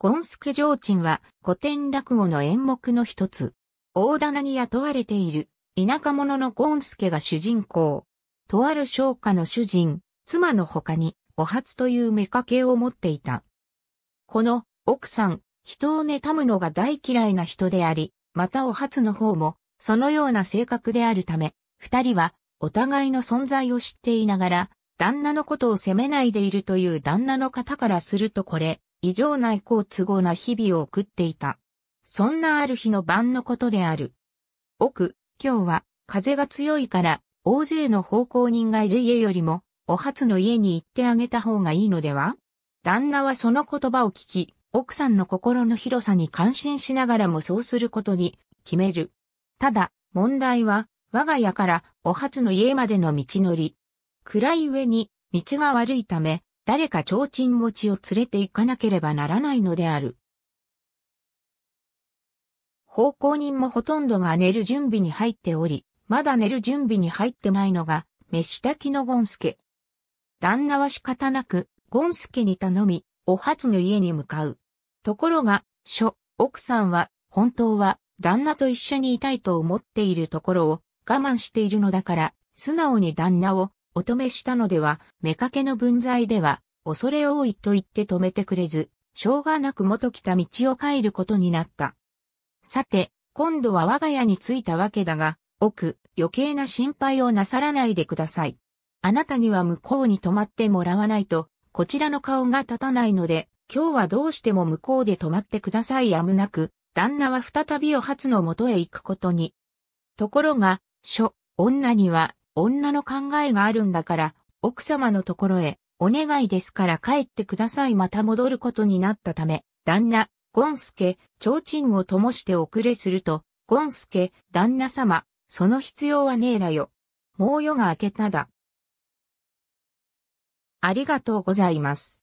ゴンスケ上鎮は古典落語の演目の一つ。大棚に雇われている田舎者のゴンスケが主人公。とある商家の主人、妻の他にお初という妾を持っていた。この奥さん、人を妬むのが大嫌いな人であり、またお初の方もそのような性格であるため、二人はお互いの存在を知っていながら、旦那のことを責めないでいるという旦那の方からするとこれ、異常ない好都合な日々を送っていた。そんなある日の晩のことである。奥、今日は風が強いから大勢の奉公人がいる家よりもお初の家に行ってあげた方がいいのでは旦那はその言葉を聞き、奥さんの心の広さに感心しながらもそうすることに決める。ただ、問題は、我が家からお初の家までの道のり。暗い上に、道が悪いため、誰か提灯持ちを連れて行かなければならないのである。奉公人もほとんどが寝る準備に入っており、まだ寝る準備に入ってないのが、飯炊きのゴンスケ。旦那は仕方なく、ゴンスケに頼み、お初の家に向かう。ところが、諸、奥さんは、本当は、旦那と一緒にいたいと思っているところを、我慢しているのだから、素直に旦那を、お止めしたのでは、妾の分際では、恐れ多いと言って止めてくれず、しょうがなく元来た道を帰ることになった。さて、今度は我が家に着いたわけだが、奥、余計な心配をなさらないでください。あなたには向こうに泊まってもらわないと、こちらの顔が立たないので、今日はどうしても向こうで泊まってくださいやむなく、旦那は再びお初の元へ行くことに。ところが、ょ、女には、女の考えがあるんだから、奥様のところへ、お願いですから帰ってくださいまた戻ることになったため、旦那、ゴンスケ、提灯を灯して遅れすると、ゴンスケ、旦那様、その必要はねえだよ。もう夜が明けただ。ありがとうございます。